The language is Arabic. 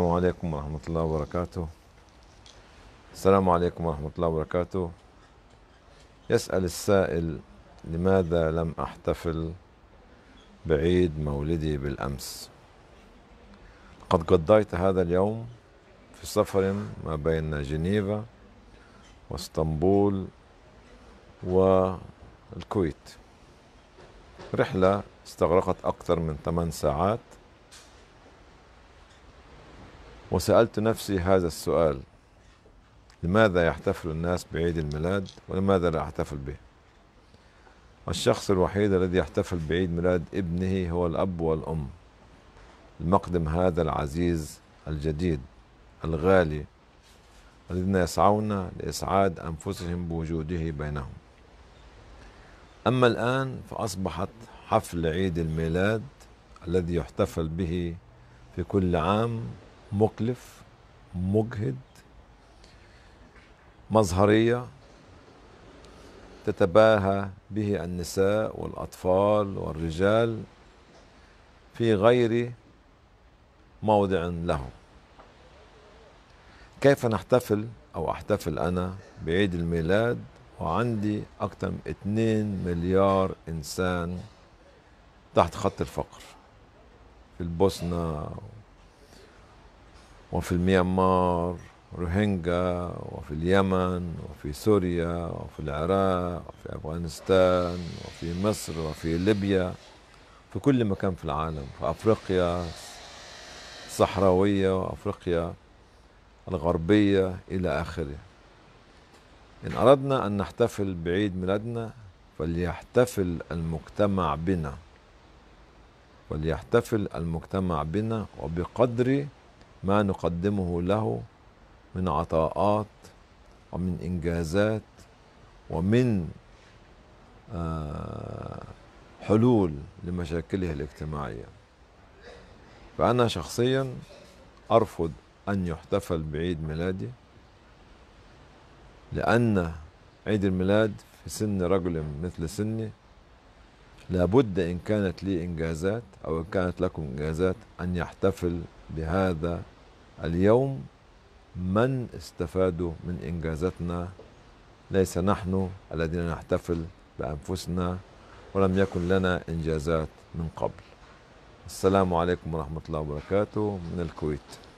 السلام عليكم ورحمة الله وبركاته السلام عليكم ورحمة الله وبركاته يسأل السائل لماذا لم أحتفل بعيد مولدي بالأمس قد قضيت هذا اليوم في سفر ما بين جنيفا واسطنبول والكويت رحلة استغرقت أكثر من 8 ساعات وسألت نفسي هذا السؤال لماذا يحتفل الناس بعيد الميلاد ولماذا لا أحتفل به الشخص الوحيد الذي يحتفل بعيد ميلاد ابنه هو الأب والأم المقدم هذا العزيز الجديد الغالي الذين يسعون لإسعاد أنفسهم بوجوده بينهم أما الآن فأصبحت حفل عيد الميلاد الذي يحتفل به في كل عام مكلف مجهد مظهريه تتباهى به النساء والاطفال والرجال في غير موضع له كيف نحتفل او احتفل انا بعيد الميلاد وعندي اكثر من 2 مليار انسان تحت خط الفقر في البوسنه وفي الميانمار روهينجا وفي اليمن وفي سوريا وفي العراق وفي أفغانستان وفي مصر وفي ليبيا في كل مكان في العالم في أفريقيا الصحراوية وأفريقيا الغربية إلى آخره إن أردنا أن نحتفل بعيد ميلادنا فليحتفل المجتمع بنا وليحتفل المجتمع بنا وبقدر ما نقدمه له من عطاءات ومن انجازات ومن آه، حلول لمشاكله الاجتماعيه فانا شخصيا ارفض ان يحتفل بعيد ميلادي لان عيد الميلاد في سن رجل مثل سني لابد إن كانت لي إنجازات أو إن كانت لكم إنجازات أن يحتفل بهذا اليوم من استفادوا من انجازاتنا ليس نحن الذين نحتفل بانفسنا ولم يكن لنا انجازات من قبل السلام عليكم ورحمه الله وبركاته من الكويت